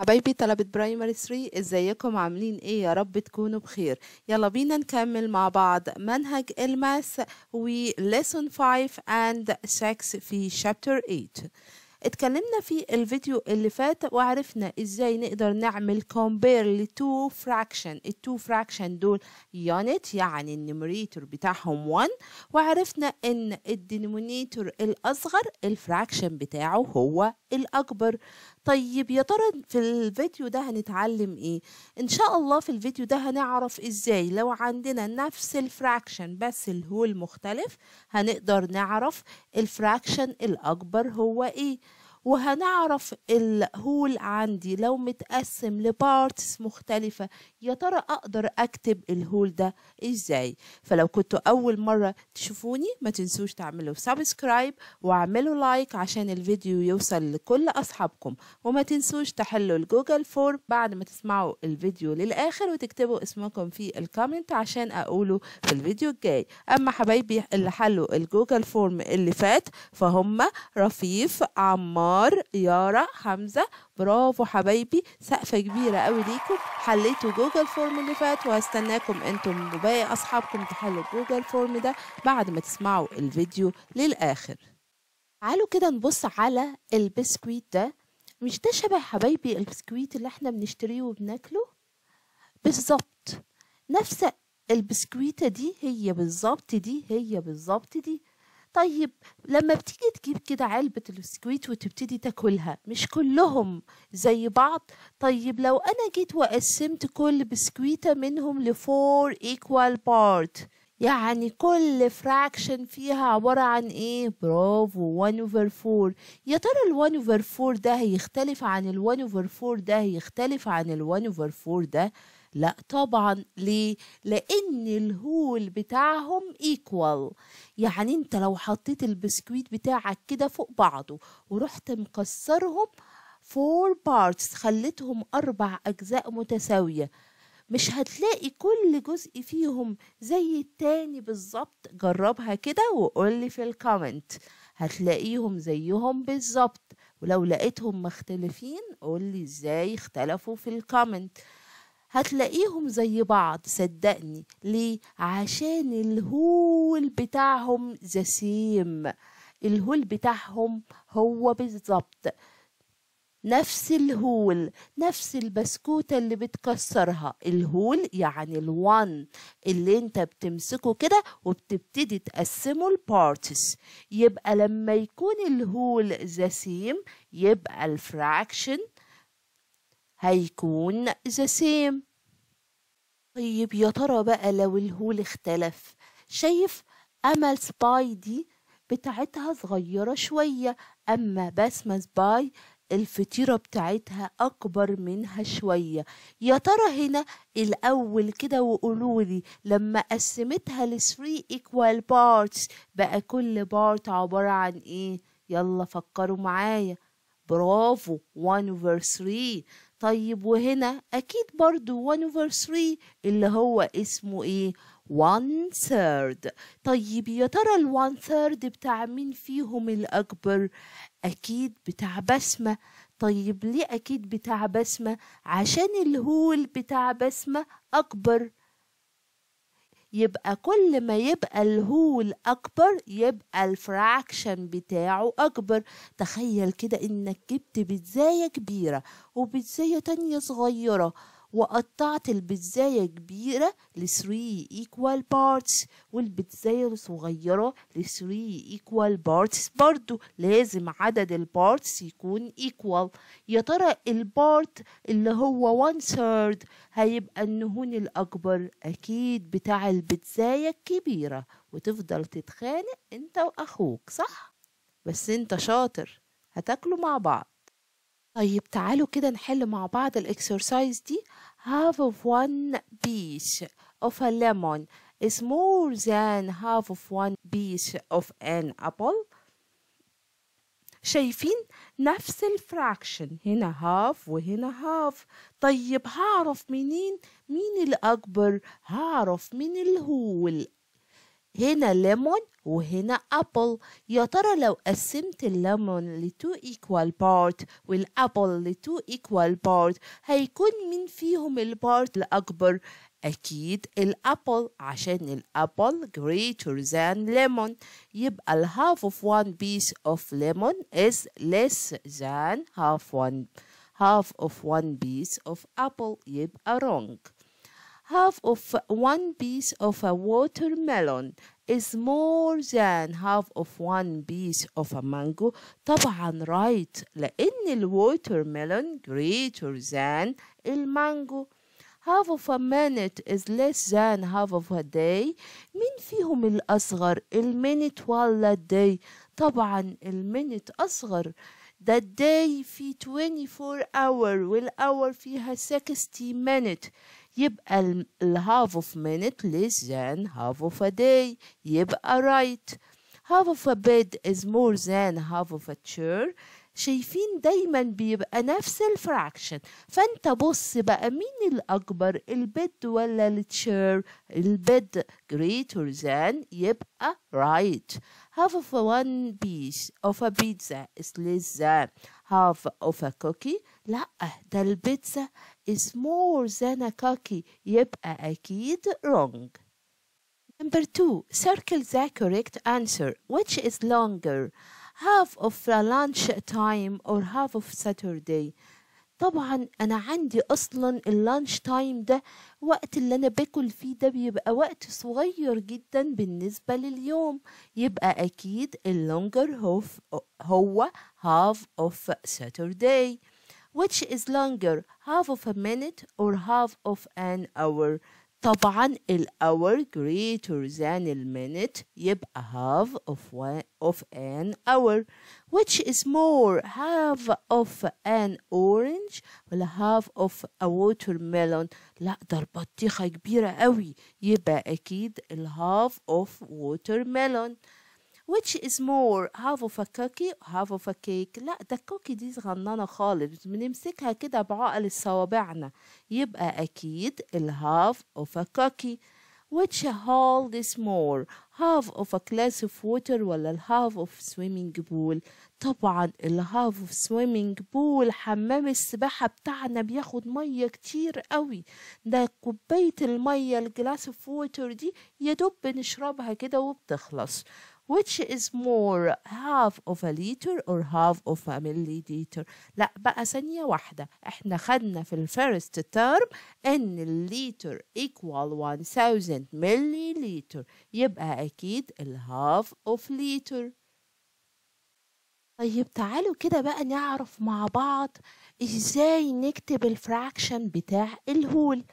حبايبي طلبة برايمري 3 ازيكم عاملين ايه يا رب تكونوا بخير يلا بينا نكمل مع بعض منهج الماس lesson 5 and 6 في شابتر 8 اتكلمنا في الفيديو اللي فات وعرفنا ازاي نقدر نعمل compare لتو فراكشن التو فراكشن دول يونت يعني النيميريتور بتاعهم 1 وعرفنا ان الدينومينيتور الاصغر الفراكشن بتاعه هو الاكبر طيب يا ترى في الفيديو ده هنتعلم ايه ان شاء الله في الفيديو ده هنعرف ازاي لو عندنا نفس الفراكشن بس الهول مختلف هنقدر نعرف الفراكشن الاكبر هو ايه وهنعرف الهول عندي لو متقسم لبارتس مختلفة يا ترى أقدر أكتب الهول ده إزاي فلو كنتوا أول مرة تشوفوني ما تنسوش تعملوا سبسكرايب وعملوا لايك عشان الفيديو يوصل لكل أصحابكم وما تنسوش تحلوا الجوجل فورم بعد ما تسمعوا الفيديو للآخر وتكتبوا اسمكم في الكومنت عشان أقوله في الفيديو الجاي أما حبايبي اللي حلوا الجوجل فورم اللي فات فهم رفيف عمار انوار يارا حمزه برافو حبايبي سقفه كبيره قوي ليكم حليتوا جوجل فورم اللي فات وهستناكم انتم وباقي اصحابكم تحلوا جوجل فورم ده بعد ما تسمعوا الفيديو للاخر تعالوا كده نبص على البسكويت ده مش ده شبه حبايبي البسكويت اللي احنا بنشتريه وبناكله بالظبط نفس البسكويته دي هي بالظبط دي هي بالظبط دي طيب لما بتيجي تجيب كده علبة البسكويت وتبتدي تاكلها مش كلهم زي بعض طيب لو أنا جيت وقسمت كل بسكويتة منهم لفور إيكوال بارت يعني كل فراكشن فيها عبارة عن ايه برافو 1 over 4 يا ترى ال 1 over 4 ده هيختلف عن ال 1 over 4 ده هيختلف عن ال 1 over 4 ده لا طبعا ليه لان الهول بتاعهم ايكوال يعني انت لو حطيت البسكويت بتاعك كده فوق بعضه ورحت مكسرهم فور بارتس خليتهم اربع اجزاء متساويه مش هتلاقي كل جزء فيهم زي التاني بالظبط جربها كده وقولي في الكومنت هتلاقيهم زيهم بالظبط ولو لقيتهم مختلفين قولي ازاي اختلفوا في الكومنت هتلاقيهم زي بعض صدقني ليه عشان الهول بتاعهم زسيم الهول بتاعهم هو بالظبط نفس الهول نفس البسكوتة اللي بتكسرها الهول يعني الوان اللي انت بتمسكه كده وبتبتدي تقسمه البارتس يبقى لما يكون الهول زسيم يبقى الفراكشن هيكون the same طيب يا ترى بقى لو الهول اختلف شايف أمل سباي دي بتاعتها صغيرة شوية أما بسمة سباي الفطيرة بتاعتها أكبر منها شوية يا ترى هنا الأول كده وقولولي لما قسمتها 3 equal parts بقى كل بارت عبارة عن إيه يلا فكروا معايا برافو 1 over 3 طيب وهنا أكيد برضو 1 over 3 اللي هو اسمه إيه؟ 1 third طيب يا ترى ال 1 third بتاع مين فيهم الأكبر؟ أكيد بتاع بسمة طيب ليه أكيد بتاع بسمة؟ عشان الهول بتاع بسمة أكبر يبقى كل ما يبقى الهول أكبر يبقى الفراكشن بتاعه أكبر تخيل كده إنك جبت بيتزاية كبيرة وبيتزاية تانية صغيرة وقطعت البيتزاية كبيرة ل 3 equal parts والبيتزاية الصغيرة ل 3 equal parts برضو لازم عدد البارتس يكون equal يا ترى البارت اللي هو one third هيبقى النهون الأكبر أكيد بتاع البيتزاية الكبيرة وتفضل تتخانق انت وأخوك صح؟ بس انت شاطر هتاكلوا مع بعض طيب تعالوا كده نحل مع بعض الاكسرسايز دي half of one piece of a lemon is more than half of one piece of an apple شايفين نفس الفراكشن هنا هاف وهنا هاف طيب هعرف منين مين الأكبر هعرف من الهول هنا ليمون وهنا أبل يا ترى لو قسمت الليمون ل 2 equal part والأبل ل 2 equal part هيكون مين فيهم البارت الأكبر؟ أكيد الأبل عشان الأبل greater than lemon يبقى ال half of one piece of lemon is less than half one half of one piece of apple يبقى wrong half of one piece of a watermelon is more than half of one piece of a mango طبعا right لأن watermelon greater than المانجو half of a minute is less than half of a day مين فيهم الأصغر minute ولا day طبعا minute أصغر The day فيه 24 hour والأور فيها 60 minute يبقى of a minute less than half of a day يبقى right half of a bed is more than half of a chair شايفين دايما بيبقى نفس الفراكشن فانت بص بقى مين الاكبر البيد ولا التشير البيد greater than يبقى right half of one piece of a pizza is less than half of a cookie لا ده البيتزا is more than a cookie يبقى أكيد wrong. Number two, circle the correct answer. Which is longer? half of the lunch time or half of Saturday طبعا انا عندي اصلا اللانش تايم ده وقت اللي انا باكل فيه ده بيبقى وقت صغير جدا بالنسبه لليوم يبقى اكيد اللونجر هو هو half of Saturday which is longer half of a minute or half of an hour طبعا hour greater than minute يبقى half of, one, of an hour which is more half of an orange ولا half of a watermelon لا ده البطيخة كبيرة قوي يبقى أكيد half of watermelon which is more half of a cookie half of a cake لا ده الكوكي دي صغننه خالص بنمسكها كده بعقل صوابعنا يبقى اكيد الهاف of a cookie which hold is more half of a glass of water ولا half of swimming pool طبعا half of swimming pool حمام السباحة بتاعنا بياخد مية كتير قوي ده كوباية المية الجلاس of water دي يدوب بنشربها كده وبتخلص which is more half of a liter or half of a milliliter لا بقى ثانية واحدة احنا خدنا في الفيرست term ان الليتر equal 1000 milliliter يبقى اكيد الهاف اوف ليتر طيب تعالوا كده بقى نعرف مع بعض ازاي نكتب الفراكشن بتاع الهول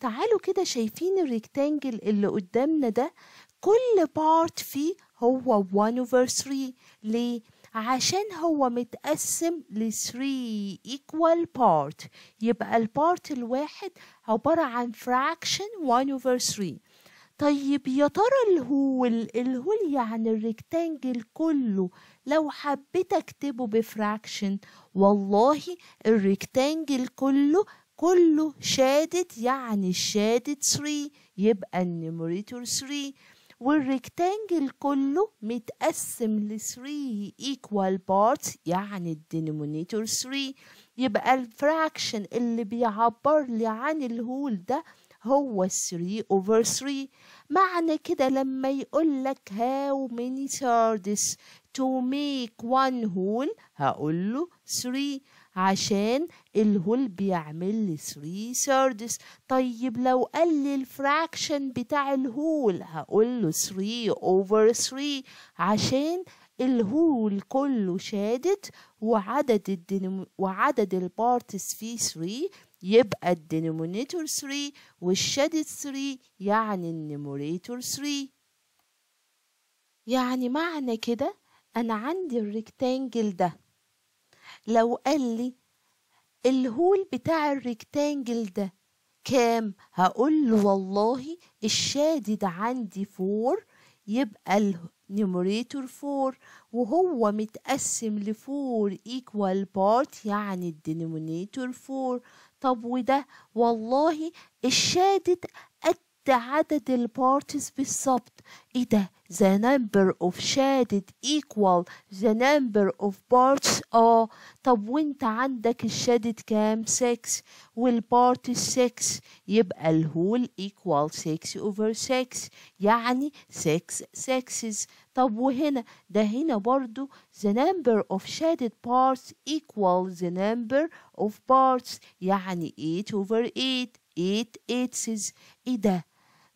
تعالوا كده شايفين الريكتانجل اللي قدامنا ده كل بارت فيه هو 1 over 3 ليه؟ عشان هو متقسم ل 3 equal part يبقى البارت الواحد عبارة عن fraction 1 over 3 طيب يا ترى الهول الهول يعني الريكتانجل كله لو حبيت اكتبه بفراكشن والله الريكتانجل كله كله شادد يعني الشادد 3 يبقى النيموريتور 3 والريكتانجل كله متقسم ل 3 equal parts يعني الدينومينيتور 3 يبقى الفراكشن اللي بيعبر لي عن الهول ده هو 3 over 3 معنى كده لما يقول لك how many thirds to make one whole هقول له 3 عشان الهول بيعمل لي 3 سيردس طيب لو قال لي الفراكشن بتاع الهول هقول له 3 اوفر 3 عشان الهول كله شادد وعدد الدينم... وعدد البارتس فيه 3 يبقى الدينومينيتور 3 والشادد 3 يعني النيموريتور 3 يعني معنى كده انا عندي الريكتانجل ده لو قال لي الهول بتاع الريكتانجل ده كام هقول له والله الشادد عندي فور يبقى النيموريتور فور وهو متقسم لفور ايكوال بارت يعني الدينومينيتور فور طب وده والله الشادد ده عدد البارتس بالظبط ايه ده the number of shaded equal the number of parts اه طب وانت عندك الشادد كام 6 والبارت 6 يبقى الهول equal 6 over 6 يعني 6 sexes طب وهنا ده هنا برضو the number of shaded parts equal the number of parts يعني 8 over 8 8 eights ايه ده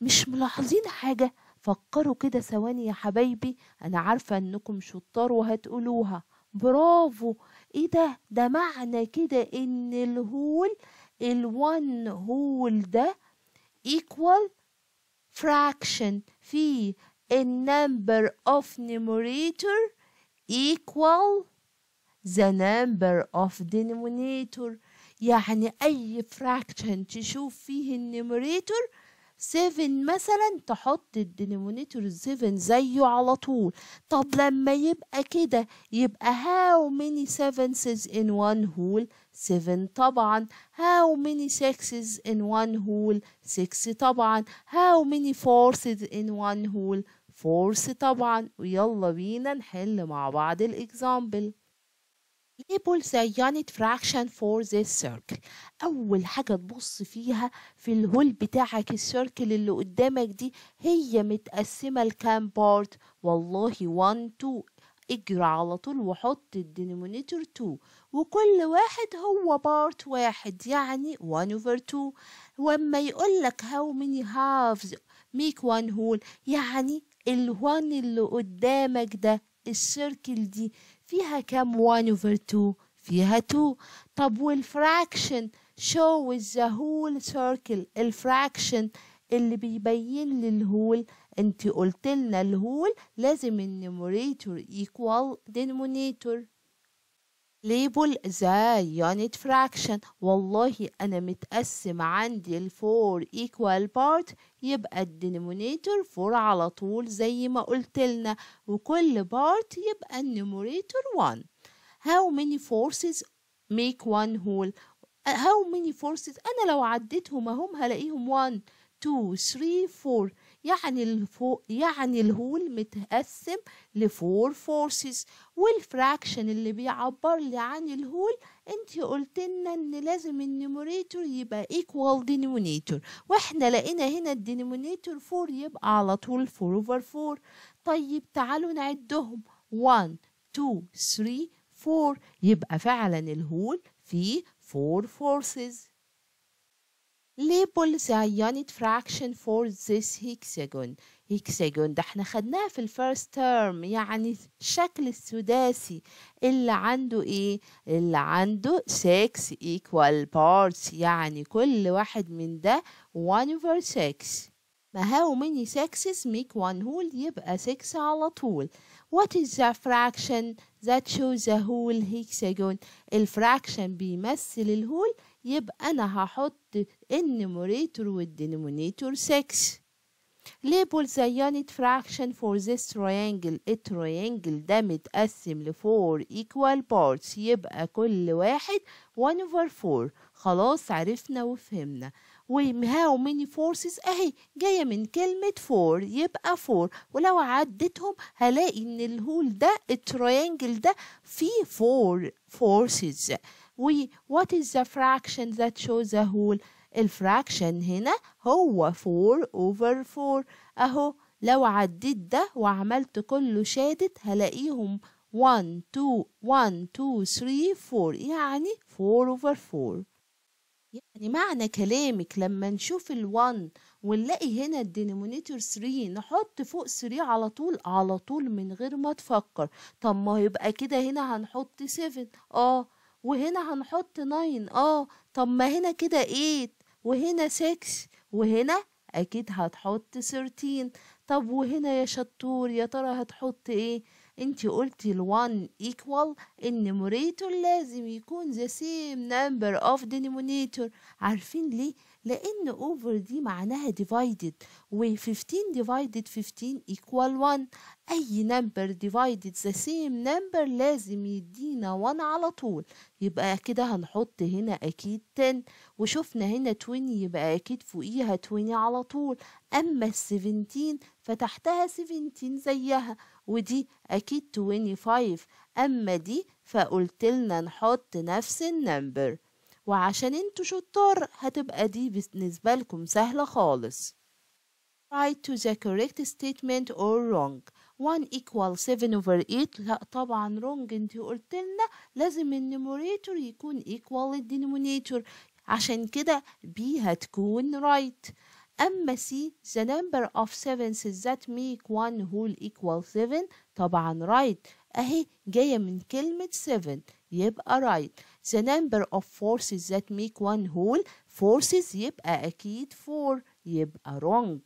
مش ملاحظين حاجة فكروا كده ثواني يا حبايبي أنا عارفة أنكم شطار وهتقولوها برافو إيه ده ده معنى كده إن الهول الوان هول ده equal fraction في number of numerator equal the number of denominator يعني أي fraction تشوف فيه النيميريتور 7 مثلا تحط الدينومينيتور 7 زيه على طول طب لما يبقى كده يبقى how many sevenths in one whole 7 طبعا how many sixes in one whole 6 طبعا how many fourths in one whole 4 طبعا ويلا بينا نحل مع بعض الاكزامبل label يعني the unit fraction for this circle أول حاجة تبص فيها في الهول بتاعك السيركل اللي قدامك دي هي متقسمة لكام بارت والله 1 2 اجري على طول وحط الدينومينيتور 2 وكل واحد هو بارت واحد يعني 1 over 2 واما يقول لك how many halves make one whole يعني ال1 اللي قدامك ده السيركل دي فيها كم 1 over 2 فيها 2 طب والفراكشن show the whole circle الفراكشن اللي بيبين للهول انت قلت لنا الهول لازم النيموريتور equal denominator ليبل the يونت فراكشن والله أنا متقسم عندي الفور ايكوال بارت يبقى الدينومينيتور فور على طول زي ما قلت لنا وكل بارت يبقى النيموريتور 1 هاو ميني فورسز ميك 1 هول هاو ميني فورسز أنا لو عديتهم أهم هلاقيهم 1 2 3 4 يعني الفو يعني الهول متقسم لفور فورسز والفراكشن اللي بيعبر لي عن الهول انت قلت لنا ان لازم النيموريتور يبقى ايكوال دينومينيتور واحنا لقينا هنا الدينومينيتور 4 يبقى على طول 4 اوفر 4 طيب تعالوا نعدهم 1 2 3 4 يبقى فعلا الهول فيه 4 فورسز label the unit fraction for this hexagon hexagon ده احنا خدناه في الفيرست تيرم يعني الشكل السداسي اللي عنده ايه اللي عنده 6 ايكوال بارتس يعني كل واحد من ده 1 over 6 ما هاو مني 6 make 1 whole يبقى 6 على طول what is the fraction that shows the whole hexagon الفراكشن بيمثل الهول يبقى أنا هحط النيموريتور والدينومينيتور 6 label the unit fraction for this triangle التريانجل ده متقسم ل 4 equal parts يبقى كل واحد 1 over 4 خلاص عرفنا وفهمنا وهاو ميني فورسز اهي جايه من كلمه فور يبقى فور ولو عدتهم هلاقي ان الهول ده التريانجل ده فيه فور فورسز we what is the fraction that shows the whole الفراكشن هنا هو 4 over 4 اهو لو عديت ده وعملت كله شادد هلاقيهم 1 2 1 2 3 4 يعني 4 over 4 يعني معنى كلامك لما نشوف ال1 ونلاقي هنا الدينومينيتور 3 نحط فوق 3 على طول على طول من غير ما تفكر طب ما يبقى كده هنا هنحط 7 اه وهنا هنحط ناين اه طب ما هنا كده ايت وهنا سكس وهنا اكيد هتحط سرتين طب وهنا يا شطور يا ترى هتحط ايه انت قلتي الوان ايكوال النيموريتور لازم يكون ذا سيم نمبر اوف دينيمونيتور عارفين ليه لأن over دي معناها divided و 15 divided 15 equal 1 أي number divided the same number لازم يدينا 1 على طول يبقى كده هنحط هنا أكيد 10 وشفنا هنا 20 يبقى أكيد فوقيها 20 على طول أما ال 17 فتحتها 17 زيها ودي أكيد 25 أما دي فقلت لنا نحط نفس النمبر وعشان انتوا شطار هتبقى دي بالنسبة لكم سهلة خالص right to the correct statement or wrong 1 equal 7 over 8 لا طبعا wrong انت قلت لنا لازم النموريتور يكون equal الدينومينيتور عشان كده B هتكون right أما C the number of sevens that make one whole equal 7 طبعا right أهي جاية من كلمة 7 يبقى right the number of forces that make one whole forces يبقى أكيد four يبقى wrong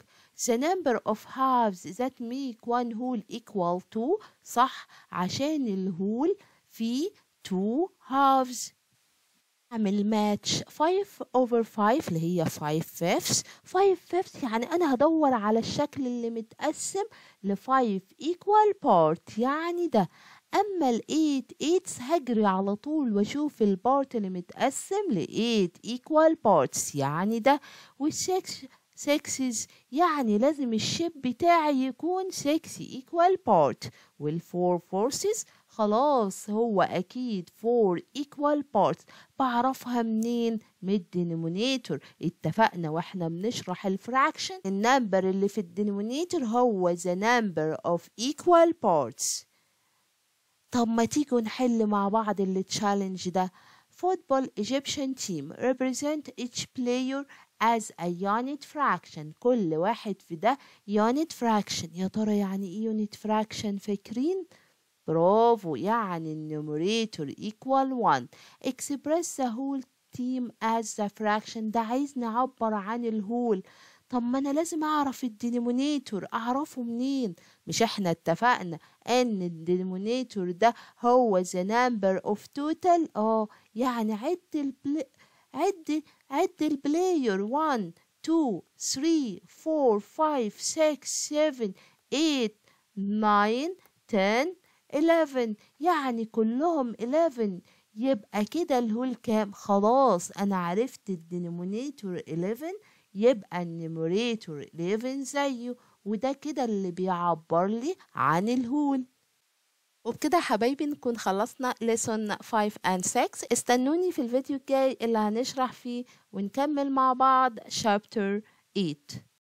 the number of halves that make one whole equal to صح عشان الهول فيه two halves اعمل match five over five اللي هي five fifths five fifths يعني انا هدور على الشكل اللي متقسم ل equal part يعني ده اما الايت ايتس هجري على طول واشوف البارت اللي متقسم لايت ايكوال بارتس يعني ده والسكس سكسز يعني لازم الشيب بتاعي يكون سكسي ايكوال بارت والفور فورسز خلاص هو اكيد فور ايكوال بارتس بعرفها منين من الدينومينيتور اتفقنا واحنا بنشرح الفراكشن النمبر اللي في الدينومينيتور هو the number of equal parts طب ما تيجوا نحل مع بعض التشالنج ده football Egyptian team represent each player as a unit fraction كل واحد في ده unit fraction يا ترى يعني ايه unit fraction فاكرين؟ برافو يعني النومريتور equal 1 express the whole team as a fraction ده عايز نعبر عن الهول طب ما انا لازم اعرف الدينومينيتور اعرفه منين مش احنا اتفقنا ان الدينومينيتور ده هو the number of total اه يعني عد البل... عد عد البلاير 1 2 3 4 5 6 7 8 9 10 11 يعني كلهم 11 يبقى كده الهول كام خلاص انا عرفت الدينومينيتور 11 يبقى النيموريتور 11 زيه وده كده اللي بيعبر لي عن الهول وبكده حبايبي نكون خلصنا lesson 5 and 6 استنوني في الفيديو الجاي اللي هنشرح فيه ونكمل مع بعض chapter 8